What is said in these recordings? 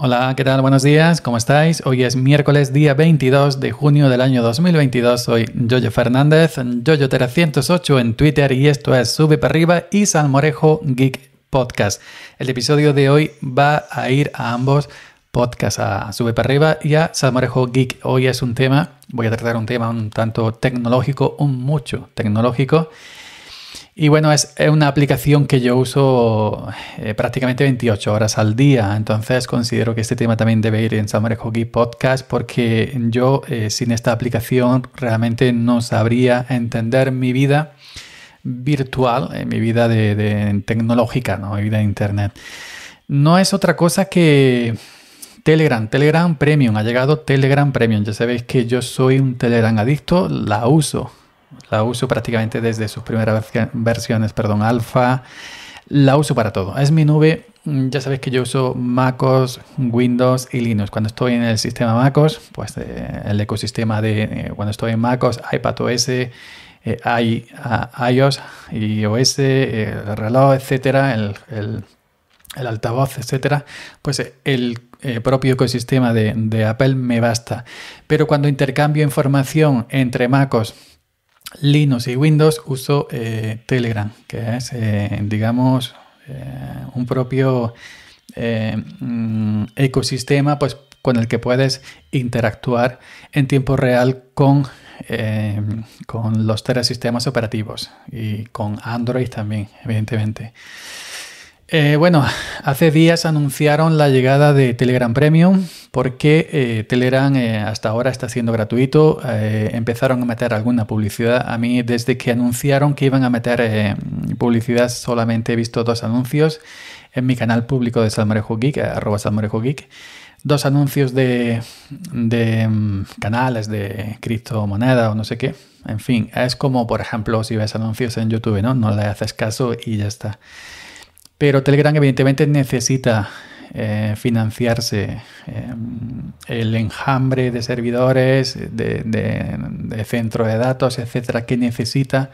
Hola, ¿qué tal? Buenos días, ¿cómo estáis? Hoy es miércoles día 22 de junio del año 2022. Soy Jojo Fernández, Jojo308 en Twitter y esto es Sube para arriba y Salmorejo Geek Podcast. El episodio de hoy va a ir a ambos podcasts, a Sube para arriba y a Salmorejo Geek. Hoy es un tema, voy a tratar un tema un tanto tecnológico, un mucho tecnológico y bueno, es, una aplicación que yo uso eh, prácticamente 28 horas al día, entonces considero que este tema también debe ir en Summer Hockey Podcast porque yo eh, sin esta aplicación realmente no sabría entender mi vida virtual, eh, mi vida de, tecnológica, ¿no? mi vida de Internet. No es otra cosa que Telegram, Telegram Premium, ha llegado Telegram Premium. Ya sabéis que yo soy un Telegram adicto, la uso la uso prácticamente desde sus primeras versiones, perdón, alfa. La uso para todo. Es mi nube. Mm, ya sabéis que yo uso MacOS, Windows y Linux. Cuando estoy en el sistema MacOS, pues eh, el ecosistema de eh, cuando estoy en MacOS, iPadOS, eh, ah, iOS, iOS, el reloj, etcétera, el, altavoz, etcétera, pues el propio ecosistema de, de, Apple me basta. Pero cuando intercambio información entre MacOS Linux y Windows uso eh, Telegram, que es, eh, digamos, eh, un propio mm, ecosistema pues, con el que puedes interactuar en tiempo real con, con los tres sistemas operativos y con Android también, evidentemente. Eh, bueno, hace días anunciaron la llegada de Telegram Premium porque eh, Telegram eh, hasta ahora está siendo gratuito. empezaron a meter alguna publicidad. A mí desde que anunciaron que iban a meter publicidad solamente he visto dos anuncios en mi canal público de Salmarejo Geek, arroba Geek. Dos anuncios de, mm, canales de criptomoneda o no sé qué. En fin, es como por ejemplo si ves anuncios en YouTube, ¿no? No le haces caso y ya está. Pero Telegram evidentemente necesita eh, financiarse eh, el enjambre de servidores, de, centro de de datos, etcétera, que necesita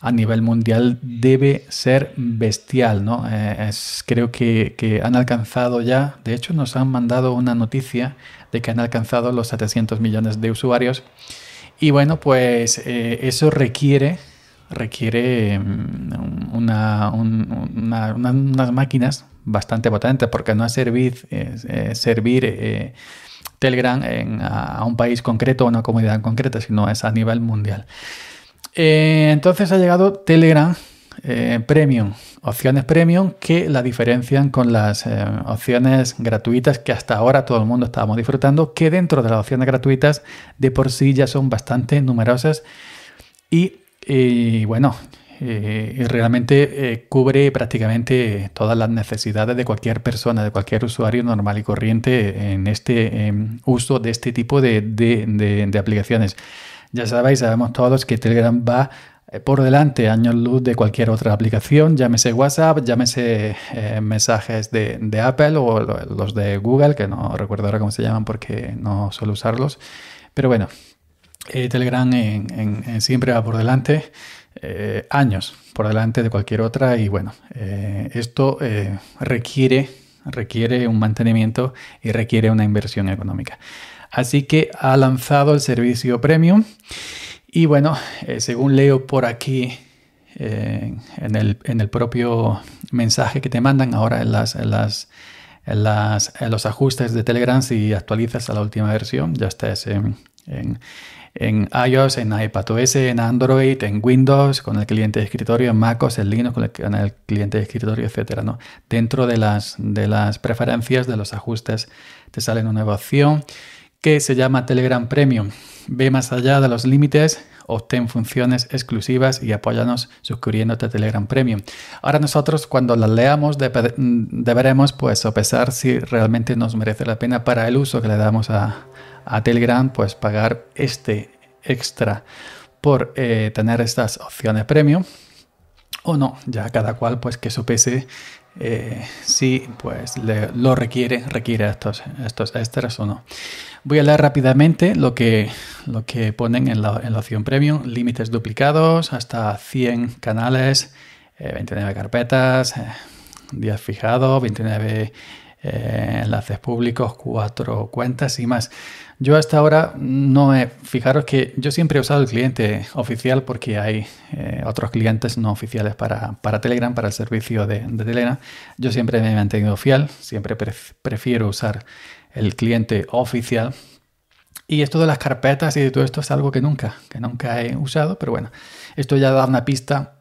a nivel mundial debe ser bestial, ¿no? Eh, creo que, han alcanzado ya, de hecho nos han mandado una noticia de que han alcanzado los 700 millones de usuarios y bueno, pues eso requiere requiere mm, unas máquinas bastante potentes, porque no es servir, servir eh, Telegram a, un país concreto, a una comunidad concreta, sino es a nivel mundial. Eh, entonces ha llegado Telegram eh, Premium, opciones Premium que la diferencian con las opciones gratuitas que hasta ahora todo el mundo estábamos disfrutando, que dentro de las opciones gratuitas de por sí ya son bastante numerosas y y bueno, eh, realmente eh, cubre prácticamente todas las necesidades de cualquier persona, de cualquier usuario normal y corriente en este em, uso de este tipo de, aplicaciones. Ya sabéis, sabemos todos que Telegram va eh, por delante, años luz de cualquier otra aplicación, llámese WhatsApp, llámese mensajes de, Apple o los de Google, que no recuerdo ahora cómo se llaman porque no suelo usarlos. Pero bueno, Telegram siempre va por delante, eh, años por delante de cualquier otra y bueno, eh, esto eh, requiere, requiere un mantenimiento y requiere una inversión económica. Así que ha lanzado el servicio premium y bueno, según leo por aquí en el, propio mensaje que te mandan ahora en las... las las, los ajustes de Telegram si actualizas a la última versión, ya estás en, en iOS, en iPadOS, en Android, en Windows, con el cliente de escritorio, en MacOS, en Linux, con el, cliente de escritorio, etc. Dentro de las, de las preferencias, de los ajustes, te sale una nueva opción que se llama Telegram Premium. Ve más allá de los límites, obtén funciones exclusivas y apóyanos suscribiéndote a Telegram Premium. Ahora nosotros cuando las leamos deberemos pues sopesar si realmente nos merece la pena para el uso que le damos a, a Telegram, pues pagar este extra por eh, tener estas opciones premium o no, ya cada cual pues que supese eh, si pues lo requiere, requiere estos, estos extras o no. Voy a leer rápidamente lo que, lo que ponen en la, opción premium, límites duplicados, hasta 100 canales, 29 eh, carpetas, días fijados, 29 enlaces públicos, 4 cuentas y más. Yo hasta ahora no he, fijaros que yo siempre he usado el cliente oficial porque hay eh, otros clientes no oficiales para, Telegram, para el servicio de, Telena. Yo siempre me he mantenido fiel, siempre prefiero usar el cliente oficial. Y esto de las carpetas y de todo esto es algo que nunca, que nunca he usado, pero bueno, esto ya da una pista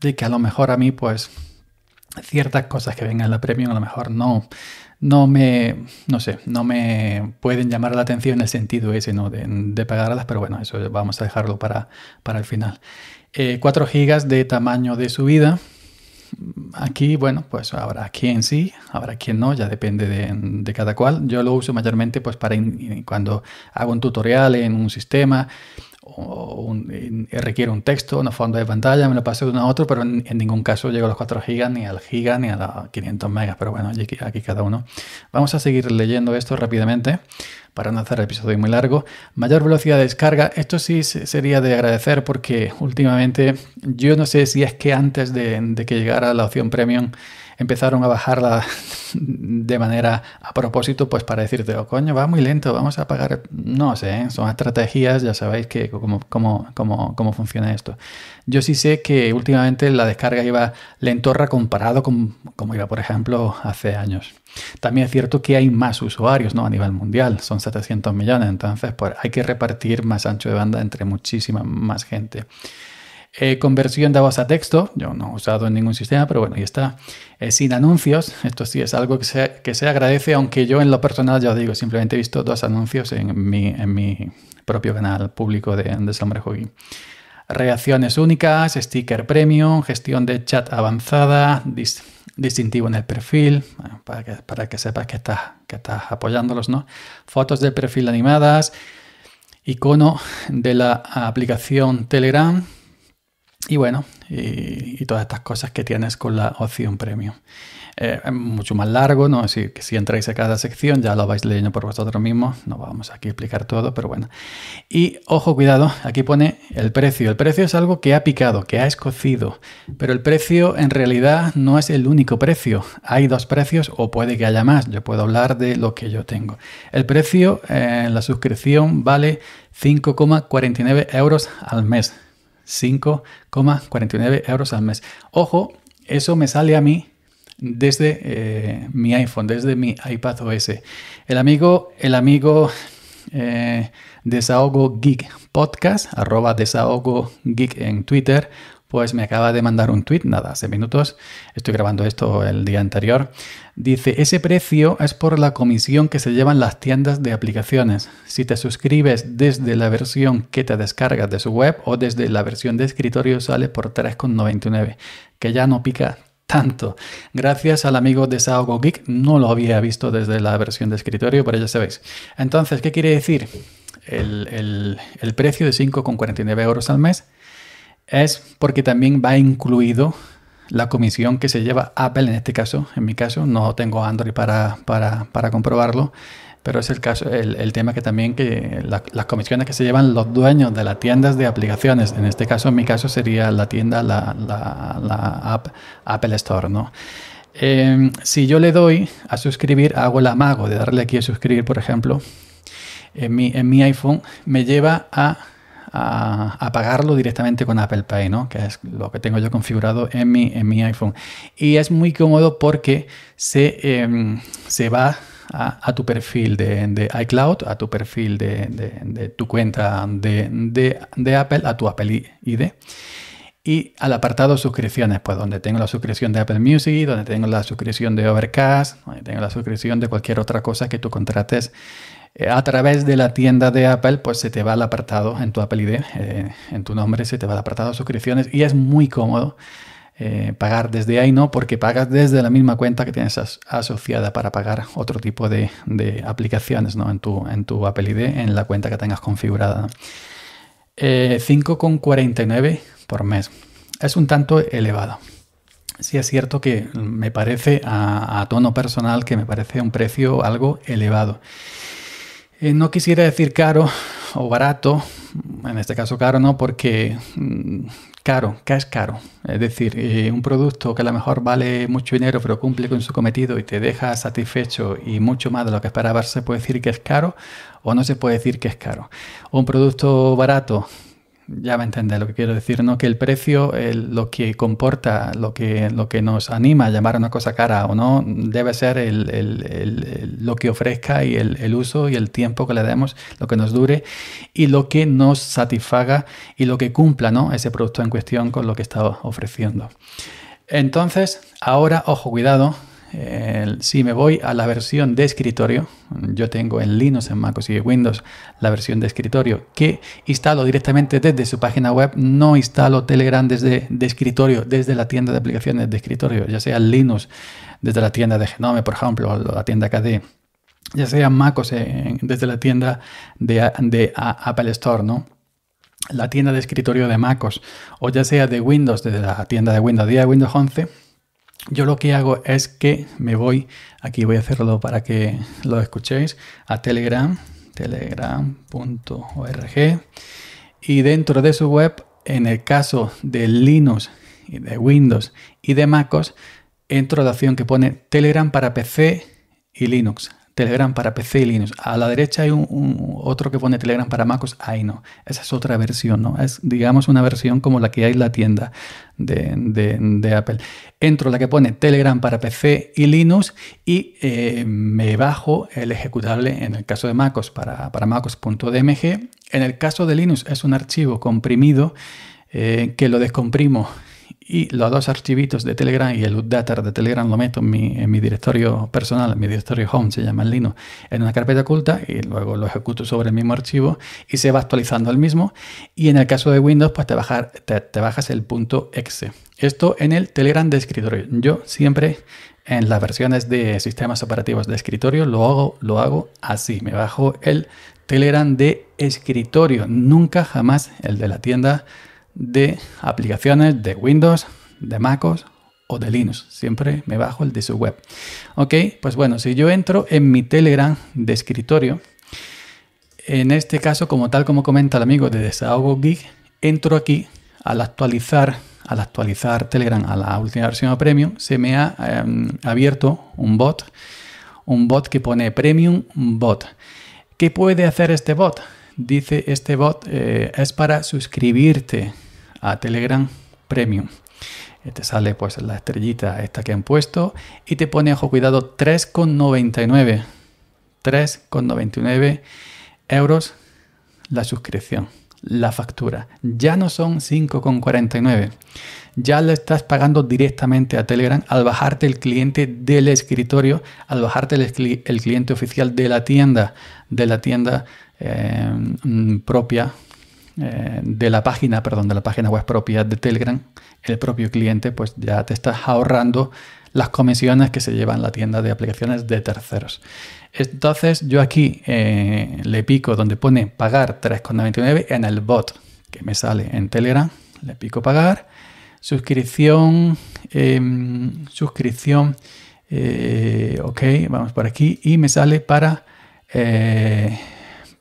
de que a lo mejor a mí pues ciertas cosas que vengan en la premium a lo mejor no, no me, no sé, no me pueden llamar la atención en el sentido ese, ¿no? De, de pagarlas, pero bueno, eso vamos a dejarlo para, para el final. 4 eh, GB de tamaño de subida. Aquí, bueno, pues habrá quien sí, habrá quien no, ya depende de, cada cual. Yo lo uso mayormente pues para cuando hago un tutorial en un sistema eh, requiere un texto, una fondo de pantalla, me lo pasé de uno a otro, pero en, ningún caso llego a los 4 GB, ni al giga, ni a los 500 MB, pero bueno, aquí, cada uno. Vamos a seguir leyendo esto rápidamente para no hacer el episodio muy largo. Mayor velocidad de descarga, esto sí sería de agradecer porque últimamente yo no sé si es que antes de, de que llegara la opción premium, empezaron a bajarla de manera a propósito, pues para decirte, oh, coño, va muy lento, vamos a pagar. No sé, ¿eh? son estrategias, ya sabéis que cómo, funciona esto. Yo sí sé que últimamente la descarga iba lentorra comparado con como iba, por ejemplo, hace años. También es cierto que hay más usuarios ¿no? a nivel mundial, son 700 millones, entonces pues, hay que repartir más ancho de banda entre muchísima más gente. Eh, conversión de voz a texto, yo no he usado en ningún sistema, pero bueno, y está. Eh, sin anuncios, esto sí es algo que se, agradece, aunque yo en lo personal, ya os digo, simplemente he visto dos anuncios en mi, en mi propio canal público de, de Sombra Reacciones únicas, sticker premium, gestión de chat avanzada, distintivo en el perfil, para, que, para que sepas que estás, que estás apoyándolos, ¿no? Fotos de perfil animadas, icono de la aplicación Telegram, y bueno, y, todas estas cosas que tienes con la opción premium. Eh, mucho más largo, ¿no? Si, si entráis a cada sección ya lo vais leyendo por vosotros mismos, no vamos aquí a explicar todo, pero bueno. Y ojo, cuidado, aquí pone el precio. El precio es algo que ha picado, que ha escocido, pero el precio en realidad no es el único precio. Hay dos precios o puede que haya más, yo puedo hablar de lo que yo tengo. El precio en la suscripción vale 5,49 euros al mes 5,49 euros al mes. Ojo, eso me sale a mí desde eh, mi iPhone, desde mi iPad OS. El amigo, el amigo eh, desahogo geek podcast, arroba desahogo geek en Twitter pues me acaba de mandar un tweet, nada, hace minutos, estoy grabando esto el día anterior. Dice, ese precio es por la comisión que se llevan las tiendas de aplicaciones. Si te suscribes desde la versión que te descargas de su web o desde la versión de escritorio sale por 3,99, que ya no pica tanto. Gracias al amigo de Saogo Geek, no lo había visto desde la versión de escritorio, pero ya sabéis. Entonces, ¿qué quiere decir? El, el, el precio de 5,49 euros al mes es porque también va incluido la comisión que se lleva Apple en este caso. En mi caso, no tengo Android para, para, comprobarlo, pero es el caso, el, tema que también que las comisiones que se llevan los dueños de las tiendas de aplicaciones, en este caso, en mi caso sería la tienda, la, Apple Store, ¿no? Em, si yo le doy a suscribir, hago el amago de darle aquí a suscribir, por ejemplo, en mi iPhone, me lleva a a, pagarlo directamente con Apple Pay, ¿no? que es lo que tengo yo configurado en mi, en mi iPhone. Y es muy cómodo porque se, em, se va a, tu perfil de, iCloud, a tu perfil de, de tu cuenta de, Apple, a tu Apple ID. Y al apartado suscripciones, pues donde tengo la suscripción de Apple Music, donde tengo la suscripción de Overcast, donde tengo la suscripción de cualquier otra cosa que tú contrates eh, a través de la tienda de Apple, pues se te va el apartado en tu Apple ID, eh, en tu nombre, se te va el apartado de suscripciones y es muy cómodo eh, pagar desde ahí, ¿no? Porque pagas desde la misma cuenta que tienes asociada para pagar otro tipo de, aplicaciones, ¿no? En tu, en tu Apple ID, en la cuenta que tengas configurada. 5,49 por mes. Es un tanto elevado. Sí es cierto que me parece a tono personal que me parece un precio algo elevado. Eh, no quisiera decir caro o barato, en este caso caro no, porque mm, caro, ¿qué es caro? Es decir, eh, un producto que a lo mejor vale mucho dinero pero cumple con su cometido y te deja satisfecho y mucho más de lo que esperabas, se puede decir que es caro o no se puede decir que es caro. Un producto barato ya me entiende lo que quiero decir, ¿no? Que el precio, lo que comporta, lo que, lo que nos anima a llamar a una cosa cara o no, debe ser lo que ofrezca y el, uso y el tiempo que le demos, lo que nos dure y lo que nos satisfaga y lo que cumpla, ¿no? Ese producto en cuestión con lo que está ofreciendo. Entonces, ahora, ojo, cuidado, si me voy a la versión de escritorio, yo tengo en Linux, en MacOS y en Windows la versión de escritorio que instalo directamente desde su página web, no instalo Telegram desde de escritorio, desde la tienda de aplicaciones de escritorio, ya sea Linux desde la tienda de Genome, por ejemplo, o la tienda KDE ya sea MacOS desde la tienda de, Apple Store, ¿no? La tienda de escritorio de MacOS, o ya sea de Windows desde la tienda de Windows 10 Windows 11, yo lo que hago es que me voy, aquí voy a hacerlo para que lo escuchéis, a Telegram, telegram.org y dentro de su web, en el caso de Linux de Windows y de MacOS, entro a la opción que pone Telegram para PC y Linux. Telegram para PC y Linux. A la derecha hay un, otro que pone Telegram para MacOS. Ahí no. Esa es otra versión, ¿no? Es, digamos, una versión como la que hay en la tienda de, Apple. Entro la que pone Telegram para PC y Linux y eh, me bajo el ejecutable, en el caso de MacOS, para, para MacOS.dmg. En el caso de Linux es un archivo comprimido eh, que lo descomprimo y los dos archivitos de Telegram y el updater de Telegram lo meto en mi, directorio personal, en mi directorio home, se llama Lino, Linux, en una carpeta oculta y luego lo ejecuto sobre el mismo archivo y se va actualizando el mismo. Y en el caso de Windows, pues te, bajar, te bajas el punto .exe. Esto en el Telegram de escritorio. Yo siempre en las versiones de sistemas operativos de escritorio lo hago, lo hago así. Me bajo el Telegram de escritorio, nunca jamás el de la tienda de aplicaciones de Windows, de MacOS o de Linux. Siempre me bajo el de su web. Ok, pues bueno, si yo entro en mi Telegram de escritorio, en este caso, como tal como comenta el amigo de Desahogo Geek, entro aquí al actualizar al actualizar Telegram a la última versión de Premium, se me ha em, abierto un bot, un bot que pone Premium Bot. ¿Qué puede hacer este bot? Dice este bot eh, es para suscribirte a Telegram Premium. Eh, te sale pues la estrellita esta que han puesto y te pone, ojo cuidado, 3,99. 3,99 euros la suscripción, la factura. Ya no son 5,49. Ya le estás pagando directamente a Telegram al bajarte el cliente del escritorio, al bajarte el, cliente oficial de la tienda, de la tienda eh, mm, propia eh, de la página, perdón, de la página web propia de Telegram, el propio cliente, pues ya te estás ahorrando las comisiones que se llevan la tienda de aplicaciones de terceros. Entonces yo aquí eh, le pico donde pone pagar 3,99 en el bot que me sale en Telegram, le pico pagar, suscripción, em, suscripción, eh, ok, vamos por aquí y me sale para...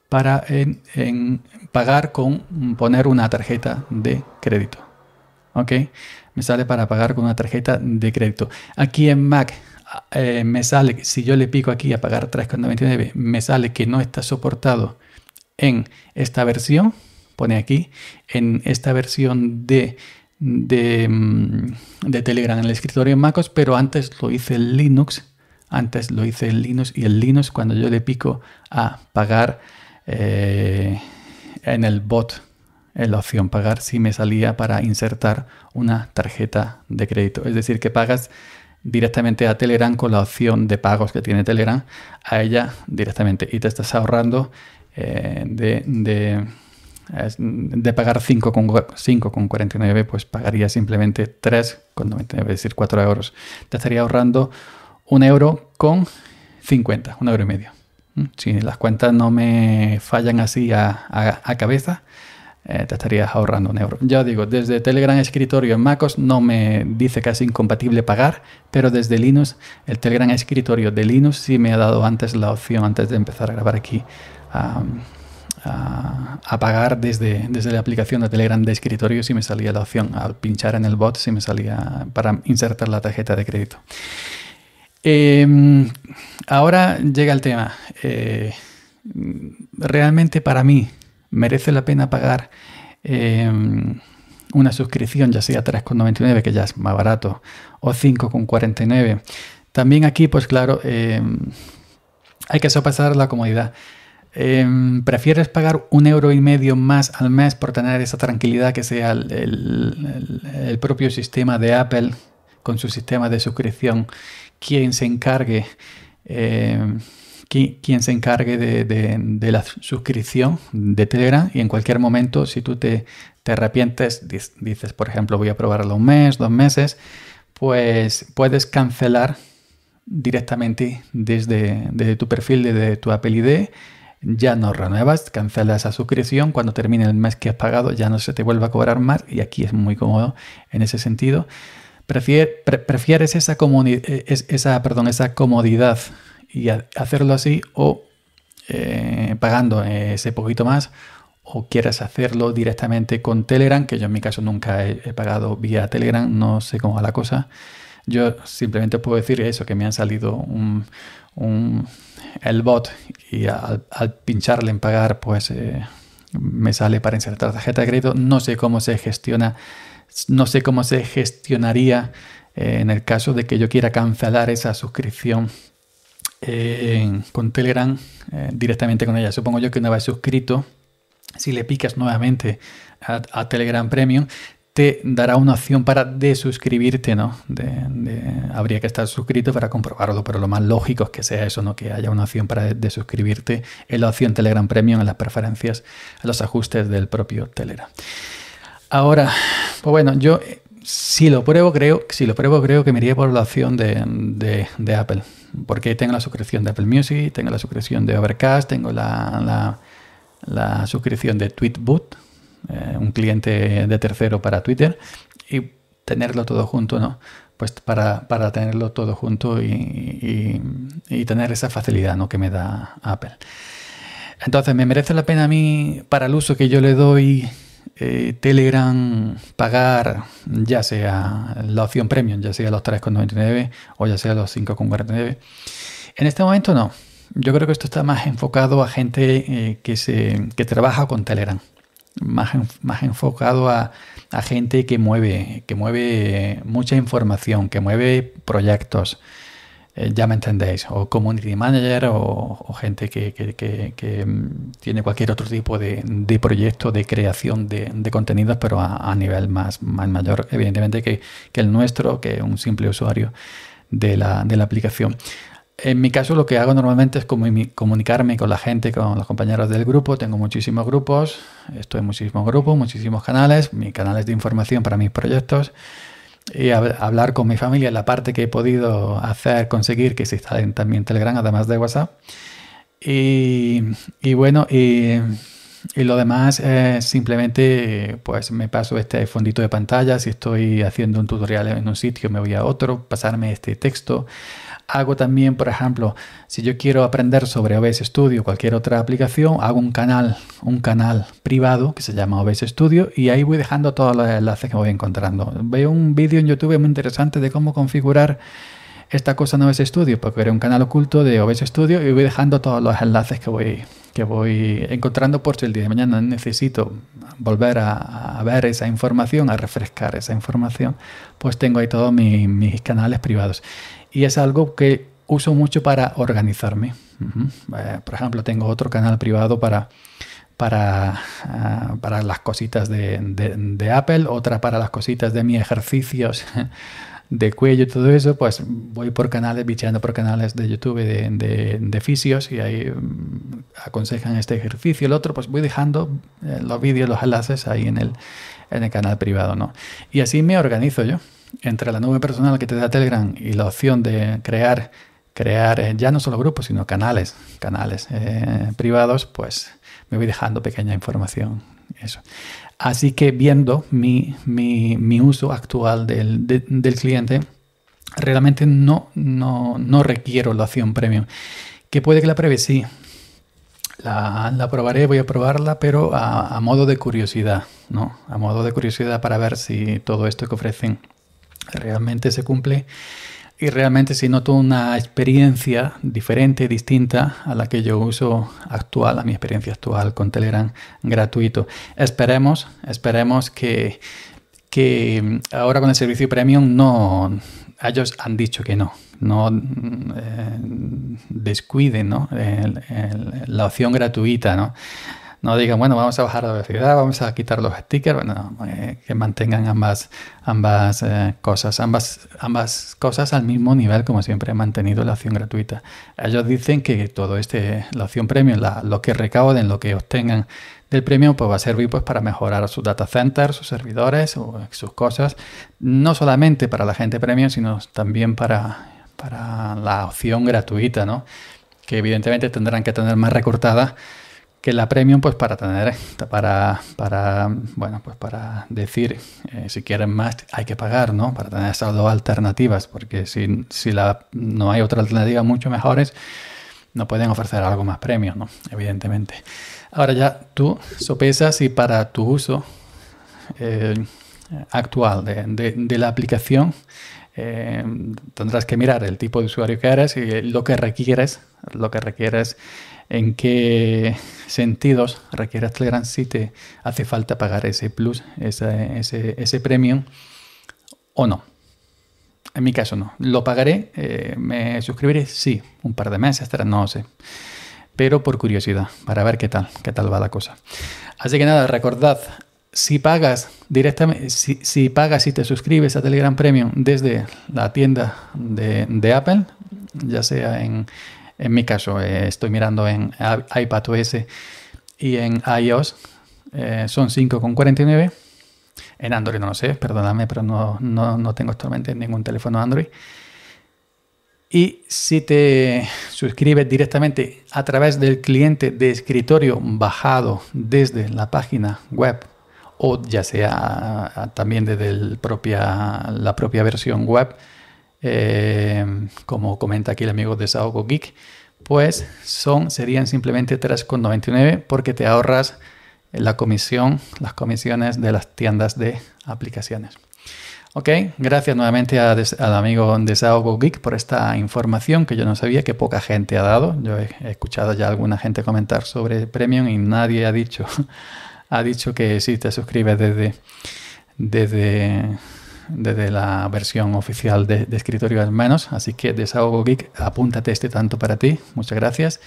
para en pagar con poner una tarjeta de crédito. ¿Ok? Me sale para pagar con una tarjeta de crédito. Aquí en Mac eh, me sale, si yo le pico aquí a pagar 3,99, me sale que no está soportado en esta versión. Pone aquí, en esta versión de de, mm, Telegram en el escritorio en MacOS, pero antes lo hice en Linux. Antes lo hice en Linux y en Linux cuando yo le pico a pagar eh, en el bot en la opción pagar si me salía para insertar una tarjeta de crédito. Es decir, que pagas directamente a Telegram con la opción de pagos que tiene Telegram a ella directamente y te estás ahorrando eh, de, de, de, pagar 5,49 pues pagaría simplemente 3,99 es decir 4 euros te estaría ahorrando un euro con 50 un euro y medio si las cuentas no me fallan así a, cabeza, eh, te estarías ahorrando un euro. Ya digo, desde Telegram Escritorio en MacOS no me dice que es incompatible pagar, pero desde Linux, el Telegram Escritorio de Linux sí me ha dado antes la opción, antes de empezar a grabar aquí, a, pagar desde, desde la aplicación de Telegram de escritorio sí me salía la opción. Al pinchar en el bot sí me salía para insertar la tarjeta de crédito. Em, ahora llega el tema. Eh, realmente para mí merece la pena pagar em, una suscripción, ya sea 3,99, que ya es más barato, o 5,49. También aquí, pues claro, em, hay que sopesar la comodidad. ¿Prefieres pagar un euro y medio más al mes por tener esa tranquilidad que sea el propio sistema de Apple con su sistema de suscripción, quien se encargue, eh, quien se encargue de, la suscripción de Telegram y en cualquier momento, si tú te, te arrepientes, dices, por ejemplo, voy a probarlo un mes, dos meses, pues puedes cancelar directamente desde, tu perfil, desde tu Apple ID, ya no renuevas, cancelas la suscripción, cuando termine el mes que has pagado ya no se te vuelve a cobrar más y aquí es muy cómodo en ese sentido. ¿Prefieres esa, eh, esa, perdón, esa comodidad y hacerlo así o eh, pagando ese poquito más? ¿O quieres hacerlo directamente con Telegram? Que yo en mi caso nunca he, pagado vía Telegram, no sé cómo va la cosa. Yo simplemente puedo decir eso, que me han salido un, el bot y al, pincharle en pagar, pues eh, me sale para insertar tarjeta de crédito. No sé cómo se gestiona no sé cómo se gestionaría eh, en el caso de que yo quiera cancelar esa suscripción eh, con Telegram eh, directamente con ella. Supongo yo que una vez suscrito, si le picas nuevamente a, Telegram Premium, te dará una opción para desuscribirte, ¿no? habría que estar suscrito para comprobarlo, pero lo más lógico es que sea eso, ¿no? Que haya una opción para desuscribirte en la opción Telegram Premium, en las preferencias, en los ajustes del propio Telegram. Ahora, pues bueno, yo si lo pruebo, creo, si lo pruebo, creo que me iría por la opción de, Apple. Porque tengo la suscripción de Apple Music, tengo la suscripción de Overcast, tengo la, suscripción de Tweetboot, eh, un cliente de tercero para Twitter, y tenerlo todo junto, ¿no? Pues para, tenerlo todo junto y, tener esa facilidad ¿no? que me da Apple. Entonces, ¿me merece la pena a mí, para el uso que yo le doy eh, Telegram pagar, ya sea la opción premium, ya sea los 3,99 o ya sea los 5,49. En este momento no. Yo creo que esto está más enfocado a gente eh, que, se, que trabaja con Telegram. Más, más enfocado a, a, gente que mueve, que mueve mucha información, que mueve proyectos, eh, ya me entendéis, o community manager o, gente que, mm, tiene cualquier otro tipo de, proyecto de creación de, contenidos, pero a, nivel más, mayor, evidentemente, que, el nuestro, que un simple usuario de la, de la aplicación. En mi caso lo que hago normalmente es comunicarme con la gente, con los compañeros del grupo. Tengo muchísimos grupos, estoy en muchísimos grupos, muchísimos canales, mis canales de información para mis proyectos y hablar con mi familia, la parte que he podido hacer, conseguir que se en también Telegram, además de WhatsApp. y bueno, y y lo demás simplemente, pues me paso este fondito de pantalla, si estoy haciendo un tutorial en un sitio me voy a otro, pasarme este texto. Hago también, por ejemplo, si yo quiero aprender sobre OBS Studio, cualquier otra aplicación, hago un canal, un canal privado que se llama OBS Studio y ahí voy dejando todos los enlaces que voy encontrando. Veo un vídeo en YouTube muy interesante de cómo configurar esta cosa no es estudio porque era un canal oculto de OBS Studio y voy dejando todos los enlaces que voy, que voy encontrando por si el día de mañana necesito volver a, ver esa información, a refrescar esa información, pues tengo ahí todos mis, canales privados. Y es algo que uso mucho para organizarme. Eh, por ejemplo, tengo otro canal privado para... Para, ah, para las cositas de, de Apple, otra para las cositas de mis ejercicios de cuello y todo eso, pues voy por canales, bicheando por canales de YouTube de, de, fisios y ahí mm, aconsejan este ejercicio, el otro, pues voy dejando eh, los vídeos, los enlaces ahí en el, en el canal privado, ¿no? Y así me organizo yo. Entre la nube personal que te da Telegram y la opción de crear, crear eh, ya no solo grupos, sino canales, canales eh, privados, pues me voy dejando pequeña información. Eso. Así que viendo mi, uso actual del, cliente, realmente no, no, requiero la opción premium. Que puede que la pruebe, sí. La, probaré, voy a probarla, pero a, a, modo de curiosidad, ¿no? A modo de curiosidad para ver si todo esto que ofrecen realmente se cumple y realmente si noto una experiencia diferente, distinta a la que yo uso actual, a mi experiencia actual con Telegram gratuito. Esperemos, esperemos que, ahora con el servicio premium no, ellos han dicho que no, no mm, eh, descuiden ¿no? la opción gratuita, ¿no? No digan, bueno, vamos a bajar la velocidad, vamos a quitar los stickers, bueno, eh, que mantengan ambas, ambas eh, cosas, ambas, ambas cosas al mismo nivel, como siempre he mantenido la opción gratuita. Ellos dicen que todo este, la opción premium, la, lo que recauden, lo que obtengan del premio pues va a servir pues, para mejorar sus data centers, sus servidores, o sus cosas, no solamente para la gente premium, sino también para, para la opción gratuita, ¿no? que evidentemente tendrán que tener más recortada que la premium pues para tener para para bueno pues para decir eh, si quieren más hay que pagar no para tener esas dos alternativas porque si, la, no hay otra alternativa mucho mejores no pueden ofrecer algo más premium no evidentemente ahora ya tú sopesas y para tu uso eh, actual de, la aplicación eh, tendrás que mirar el tipo de usuario que eres y lo que requieres lo que requieres en qué sentidos requiere Telegram si te hace falta pagar ese plus, ese, ese, premium o no. En mi caso no. ¿Lo pagaré? Eh, ¿Me suscribiré? Sí, un par de meses, tres, no sé. Pero por curiosidad, para ver qué tal, qué tal va la cosa. Así que nada, recordad, si pagas directamente, si, pagas y te suscribes a Telegram Premium desde la tienda de Apple, ya sea en, en mi caso eh, estoy mirando en iPadOS y en iOS eh, son 5,49. En Android no lo sé, perdóname, pero no, tengo actualmente ningún teléfono Android. Y si te suscribes directamente a través del cliente de escritorio bajado desde la página web o ya sea también desde la propia versión web, Em, como comenta aquí el amigo de Saogo Geek, pues son, serían simplemente 3,99 porque te ahorras la comisión, las comisiones de las tiendas de aplicaciones. Ok, gracias nuevamente al amigo de Saogo Geek por esta información que yo no sabía que poca gente ha dado. Yo he, escuchado ya alguna gente comentar sobre Premium y nadie ha dicho, ha dicho que si te suscribes desde, desde desde la versión oficial de, Escritorio en menos, Así que Desahogo Geek, apúntate este tanto para ti. Muchas gracias.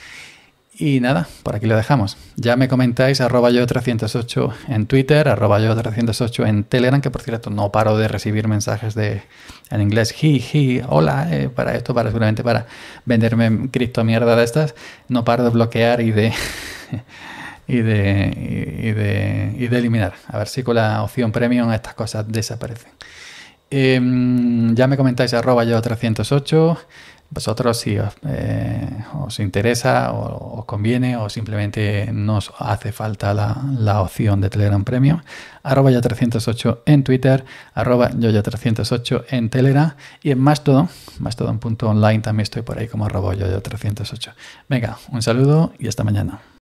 Y nada, por aquí lo dejamos. Ya me comentáis arroba yo 308 en Twitter, arroba yo 308 en Telegram, que por cierto no paro de recibir mensajes de en inglés, hi, hi, hola, eh, para esto, para seguramente para venderme cripto mierda de estas. No paro de bloquear y de, y de, y de, y de eliminar. A ver si con la opción premium estas cosas desaparecen. Em, ya me comentáis arroba yo 308. Vosotros si eh, os, interesa o os conviene o simplemente nos hace falta la, opción de Telegram Premium. Arroba yo 308 en Twitter, arroba yo 308 en Telegram y en Mastodon, mastodon.online también estoy por ahí como arroba yo 308. Venga, un saludo y hasta mañana.